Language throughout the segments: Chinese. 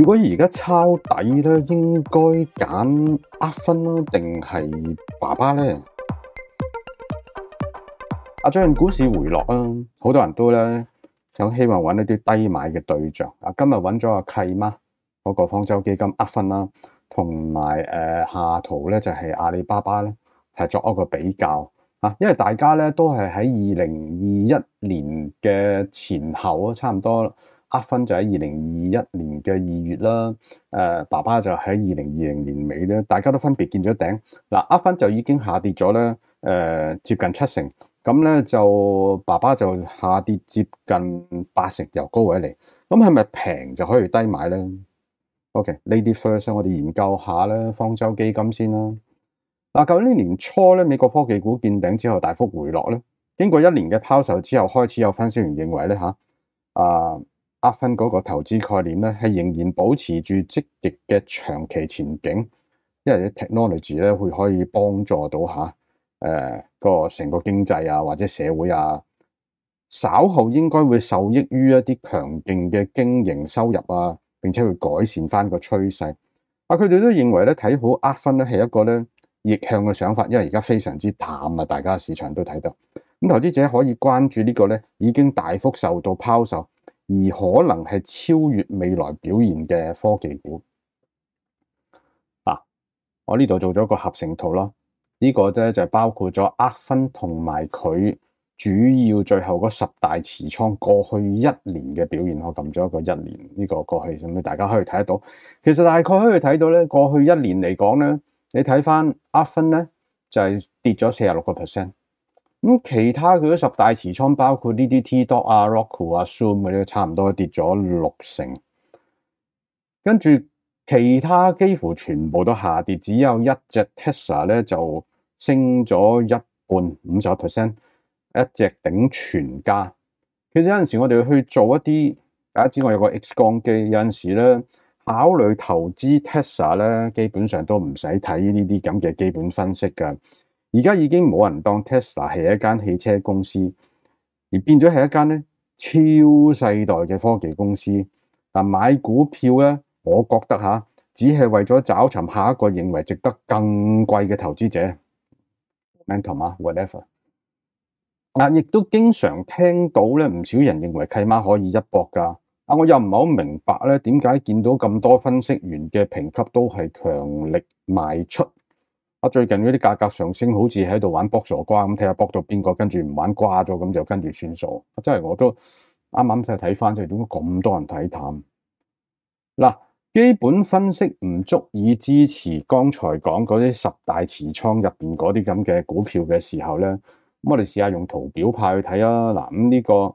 如果而家抄底咧，應該揀阿芬定係爸爸咧？啊，最近股市回落啊，好多人都咧想希望揾一啲低買嘅對象。啊，今日揾咗阿契媽嗰個方舟基金阿芬啦，同埋诶下圖咧就係阿里巴巴咧，係作一個比較啊。因為大家咧都係喺二零二一年嘅前後啊，差唔多。呃分就喺二零二一年嘅二月啦，誒爸爸就喺二零二零年尾咧，大家都分別見咗頂。嗱呃分就已經下跌咗咧，誒接近七成，咁咧就爸爸就下跌接近八成，由高位嚟。咁係咪平就可以低買咧？OK，呢啲 first 我哋研究下咧，方舟基金先啦。嗱，舊年年初咧，美國科技股見頂之後大幅回落咧，經過一年嘅拋售之後，開始有分析員認為咧吓。啊～呃，分嗰個投資概念咧，係仍然保持住積極嘅長期前景，因為啲 technology 咧會可以幫助到嚇誒個成個經濟啊，或者社會啊，稍後應該會受益於一啲強勁嘅經營收入啊，並且會改善翻個趨勢。啊，佢哋都認為咧睇好呃分咧係一個咧逆向嘅想法，因為而家非常之淡啊，大家市場都睇得咁投資者可以關注呢個咧已經大幅受到拋售。而可能係超越未來表現嘅科技股啊！我呢度做咗個合成圖啦，呢個咧就包括咗厄分同埋佢主要最後嗰十大持倉過去一年嘅表現，我撳咗一個一年呢個過去咁大家可以睇得到。其實大概可以睇到咧，過去一年嚟講咧，你睇翻厄分咧就係跌咗四十六個 percent。咁其他佢十大持仓包括呢啲 T. Dog 啊、r o c k o 啊、Zoom 嗰啲，差唔多跌咗六成。跟住其他几乎全部都下跌，只有一只 Tesla 咧就升咗一半，五十 percent，一只顶全家。其实有阵时我哋去做一啲，大家知我有个 X 光机，有阵时咧考虑投资 Tesla 咧，基本上都唔使睇呢啲咁嘅基本分析噶。而家已经冇人当 Tesla 系一间汽车公司，而变咗系一间咧超世代嘅科技公司。但买股票咧，我觉得吓只系为咗找寻下一个认为值得更贵嘅投资者。mental 啊，whatever。啊，亦都经常听到咧，唔少人认为契妈可以一搏噶。啊，我又唔系好明白咧，点解见到咁多分析员嘅评级都系强力卖出？啊，最近嗰啲价格上升，好似喺度玩卜傻瓜咁，睇下卜到边个，跟住唔玩瓜咗，咁就跟住算数。真系我都啱啱睇睇翻，真点解咁多人睇淡。嗱，基本分析唔足以支持刚才讲嗰啲十大持仓入边嗰啲咁嘅股票嘅时候咧，我哋试下用图表派去睇啊。嗱，咁呢个。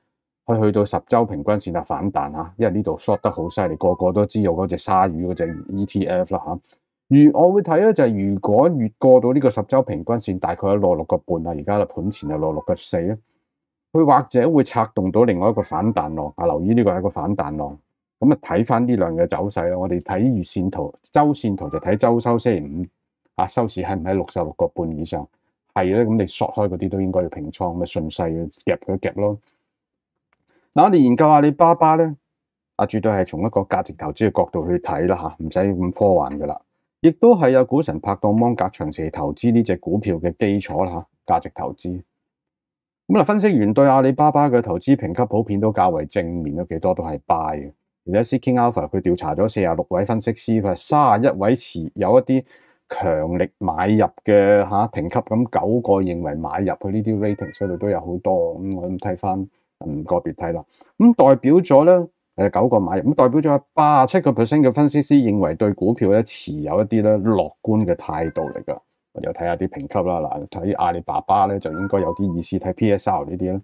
佢去到十周平均線啊，反彈啊，因為呢度 short 得好犀利，個個都知道嗰只鯊魚嗰只 ETF 啦嚇。如我會睇咧，就係如果越過到呢個十周平均線，大概落六個半啊，而家啦盤前就落六個四咧，佢或者會策動到另外一個反彈浪啊！留意呢個係一個反彈浪。咁啊，睇翻呢兩嘅走勢啦。我哋睇月線圖、周線圖就睇週收星期五啊，收市係唔係六十六個半以上？係咧，咁你縮開嗰啲都應該要平倉，咪順勢夾佢夾咯。嗱，我哋研究阿里巴巴咧，啊，绝对系从一个价值投资嘅角度去睇啦吓，唔使咁科幻噶啦，亦都系有股神拍档芒格长期投资呢只股票嘅基础啦吓，价值投资。咁嗱，分析员对阿里巴巴嘅投资评级普遍都较为正面有几多都系 buy 嘅。而且 Cking Alpha 佢调查咗四十六位分析师，佢系卅一位持有一啲强力买入嘅吓评级，咁九个认为买入，佢呢啲 rating 所以度都有好多。咁我睇翻。唔个别睇啦，咁代表咗咧诶九个买入，咁代表咗八十七个 percent 嘅分析师认为对股票咧持有一啲咧乐观嘅态度嚟噶。又睇下啲评级啦，嗱睇阿里巴巴咧就应该有啲意思，睇 PSR 呢啲咧，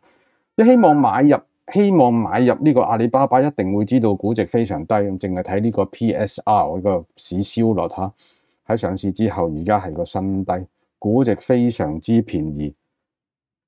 即希望买入，希望买入呢个阿里巴巴，一定会知道估值非常低，咁净系睇呢个 PSR 呢个市销率吓，喺上市之后而家系个新低，估值非常之便宜。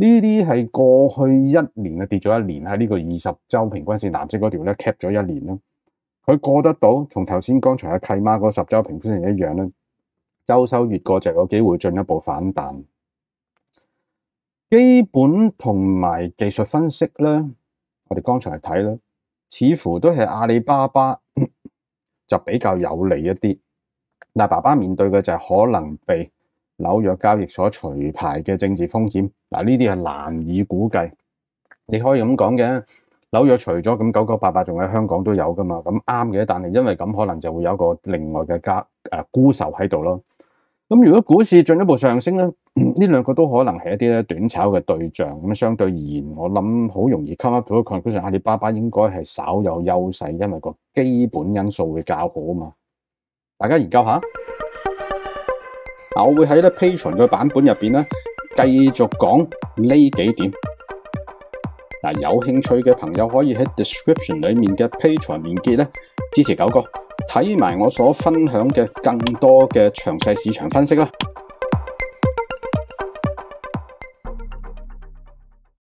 呢啲係過去一年啊，跌咗一年喺呢個二十週平均線藍色嗰條咧 cap 咗一年啦。佢過得到，同頭先剛才阿契媽嗰十週平均線一樣咧，優收月過就有機會進一步反彈。基本同埋技術分析咧，我哋剛才睇咧，似乎都係阿里巴巴 就比較有利一啲。但爸爸面對嘅就係可能被。紐約交易所除牌嘅政治風險，嗱呢啲係難以估計。你可以咁講嘅，紐約除咗咁九九八八，仲喺香港都有噶嘛？咁啱嘅，但係因為咁，可能就會有一個另外嘅加诶沽售喺度咯。咁如果股市進一步上升咧，呢兩個都可能係一啲咧短炒嘅對象。咁相對而言，我諗好容易 c o v e up 嘅 conclusion，阿里巴巴應該係稍有優勢，因為個基本因素會較好啊嘛。大家研究下。嗱，我会喺咧 p a t r o n 嘅版本入边咧，继续讲呢几点。嗱，有兴趣嘅朋友可以喺 description 里面嘅 p a t r o n 连结咧支持九哥，睇埋我所分享嘅更多嘅详细市场分析啦。